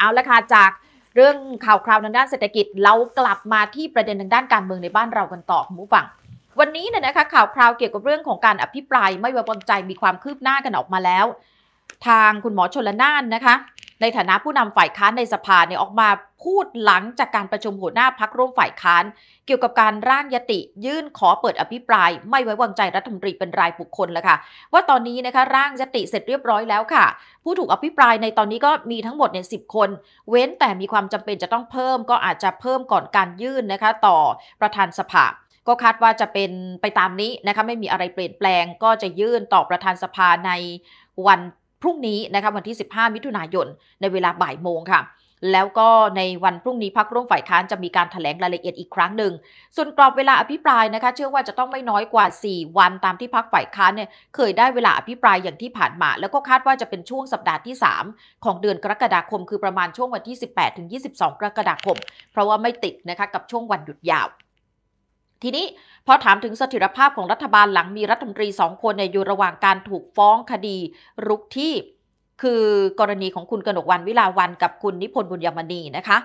เอาละค่ะจากเรื่องข่าวคราวทาง ด้านเศรษฐกิจ เรากลับมาที่ประเด็นทางด้านการเมืองในบ้านเรากันต่อคุณผู้ฟังวันนี้เนี่ยนะคะข่าวคราวเกี่ยวกับเรื่องของการอภิปรายไม่ไว้วางใจมีความคืบหน้ากันออกมาแล้ว ทางคุณหมอชนละนานนะคะ ในฐานะผู้นำฝ่ายค้านในสภาเนี่ยออกมาพูดหลังจากการประชุมหัวหน้าพักร่วมฝ่ายค้าน เกี่ยวกับการร่างยติยื่นขอเปิดอภิปรายไม่ไว้วางใจรัฐมนตรีเป็นรายบุคคลแล้วค่ะ ว่าตอนนี้นะคะ ร่างยติเสร็จเรียบร้อยแล้วค่ะ ผู้ถูกอภิปรายในตอนนี้ก็มีทั้งหมดเนี่ยสิคน เว้นแต่มีความจำเป็นจะต้องเพิ่ม ก็อาจจะเพิ่มก่อนการยื่นนะคะ ต่อประธานสภา ก็คาดว่าจะเป็นไปตามนี้นะคะไม่มีอะไรเปลี่ยนแปลง ก็จะยื่นต่อประธานสภาในวันพรุ่งนี้นะคะวันที่ 15 มิถุนายนในเวลาบ่ายโมงค่ะแล้วก็ในวันพรุ่งนี้พักร่วมฝ่ายค้านจะมีการถแถลงรายละเอียดอีกครั้งหนึ่ง ส่วนกรอบเวลาอภิปรายนะคะเชื่อว่าจะต้องไม่น้อยกว่า 4 วันตามที่พักฝ่ายค้านเนี่ยเคยได้เวลาอภิปรายอย่างที่ผ่านมา แล้วก็คาดว่าจะเป็นช่วงสัปดาห์ที่ 3 ของเดือนกรกฎาคม คือประมาณช่วงวันที่18ถึง22 กรกฎาคม เพราะว่าไม่ติดนะคะกับช่วงวันหยุดยาว ทีนี้พอถามถึงเสถิรภาพของรัฐบาลหลังมีรัฐมนตรีสองคนในอยู่ระหว่างการถูกฟ้องคดีรุกที่คือกรณีของคุณกนกวันวิลาวันกับคุณนิพนธ์บุญยมณีนะคะ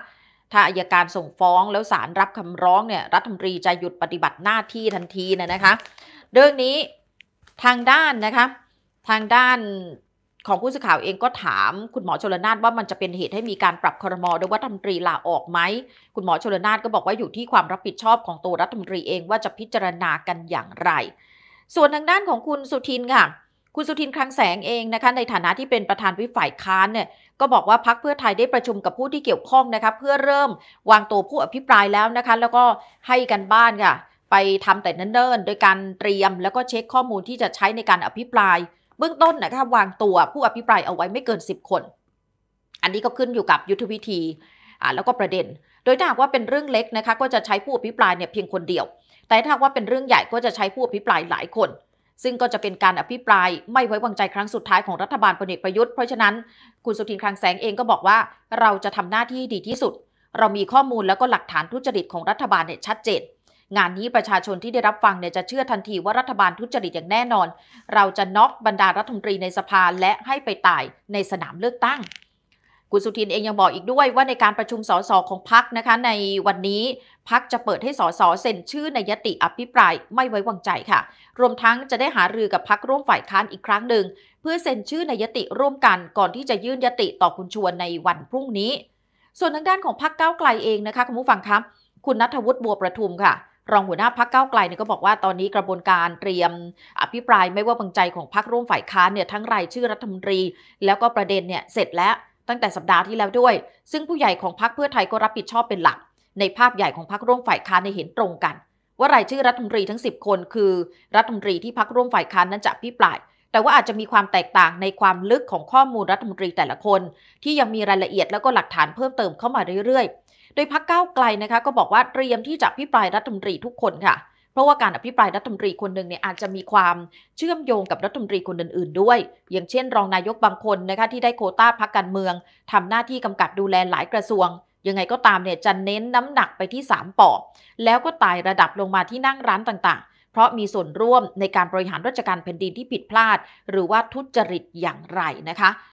ถ้าอายการส่งฟ้องแล้วศาลรับคำร้องเนี่ยรัฐมนตรีจะหยุดปฏิบัติหน้าที่ทันทีนะนะคะเรื่องนี้ทางด้านนะคะทางด้านของผู้สื่อข่าวเองก็ถาม คุณหมอชลนาทว่ามันจะเป็นเหตุให้มีการปรับคอรมอโดยว่ารัฐมนตรีลาออกไหมคุณหมอชลนาทก็บอกว่าอยู่ที่ความรับผิดชอบของตัวรัฐมนตรีเองว่าจะพิจารณากันอย่างไร ส่วนทางด้านของคุณสุทินค่ะคุณสุทินคลังแสงเองนะคะในฐานะที่เป็นประธานวิฝ่ายค้านเนี่ยก็บอกว่าพักเพื่อไทยได้ประชุมกับผู้ที่เกี่ยวข้องนะคะเพื่อเริ่มวางตัวผู้อภิปรายแล้วนะคะแล้วก็ให้กันบ้านค่ะไปทำแต่เนิ่นๆโดยการเตรียมแล้วก็เช็คข้อมูลที่จะใช้ในการอภิปราย เบื้องต้นนะคะวางตัวผู้อภิปรายเอาไว้ไม่เกิน 10 คน อันนี้ก็ขึ้นอยู่กับยุทธวิธีอ่าแล้วก็ประเด็น โดยถ้าหากว่าเป็นเรื่องเล็กนะคะก็จะใช้ผู้อภิปรายเนี่ยเพียงคนเดียว แต่ถ้าว่าเป็นเรื่องใหญ่ก็จะใช้ผู้อภิปรายหลายคนซึ่งก็จะเป็นการอภิปรายไม่ไว้วางใจครั้งสุดท้ายของรัฐบาลพลเอกประยุทธ์เพราะฉะนั้นคุณสุทินคลังแสงเองก็บอกว่าเราจะทำหน้าที่ดีที่สุด เรามีข้อมูลแล้วก็หลักฐานทุจริตของรัฐบาลเนี่ยชัดเจนงานนี้ประชาชนที่ได้รับฟังเนี่ยจะเชื่อทันทีว่ารัฐบาลทุจริตอย่างแน่นอน เราจะน็อกบรรดารัฐมนตรีในสภาและให้ไปตายในสนามเลือกตั้งคุณสุทินเองยังบอกอีกด้วยว่าในการประชุมสสของพักนะคะ ในวันนี้พักจะเปิดให้สสเซ็น ชื่อในยติอภิปรายไม่ไว้วางใจค่ะ รวมทั้งจะได้หารือกับพักร่วมฝ่ายค้านอีกครั้งหนึ่งเพื่อเซ็นชื่อในยติร่วมกันก่อนที่จะยื่นยติต่อคุณชวนในวันพรุ่งนี้ ส่วนทางด้านของพักเก้าไกลเองนะคะคุณผู้ฟังครับ คุณนัทวุฒิบัวประทุมค่ะรองหัวหน้าพักเก้าไกลเนี่ยก็บอกว่าตอนนี้กระบวนการเตรียม อภิปรายไม่ว่าบังใจของพักร่วมฝ่ายค้านเนี่ยทั้งรายชื่อรัฐมนตรี แล้วก็ประเด็นเนี่ยเสร็จแล้วตั้งแต่สัปดาห์ที่แล้วด้วย ซึ่งผู้ใหญ่ของพรรคเพื่อไทยก็รับผิดชอบเป็นหลัก ในภาพใหญ่ของพรรคร่วมฝ่ายค้านในเห็นตรงกัน ว่ารายชื่อรัฐมนตรีทั้ง 10 คน คือ รัฐมนตรีที่พรรคร่วมฝ่ายค้านนั้นจะพิปราย แต่ว่าอาจจะมีความแตกต่างในความลึกของข้อมูลรัฐมนตรีแต่ละคนที่ยังมีรายละเอียดแล้วก็หลักฐานเพิ่มเติมเข้ามาเรื่อยๆ โดยพรรคก้าวไกลนะคะก็บอกว่าเตรียมที่จะพิปรายรัฐมนตรีทุกคนค่ะเพราะว่าการอภิปรายรัฐมนตรีคนหนึ่งเนี่ยอาจจะมีความเชื่อมโยงกับรัฐมนตรีคนอื่นๆด้วย อย่างเช่นรองนายกบางคนนะคะที่ได้โคต้าพักการเมือง ทำหน้าที่กำกับดูแลหลายกระทรวง ยังไงก็ตามเนี่ยจะเน้นน้ำหนักไปที่3ปอแล้วก็ตายระดับลงมาที่นั่งร้านต่างๆ เพราะมีส่วนร่วมในการบริหารราชการแผ่นดินที่ผิดพลาด หรือว่าทุจริตอย่างไรนะคะ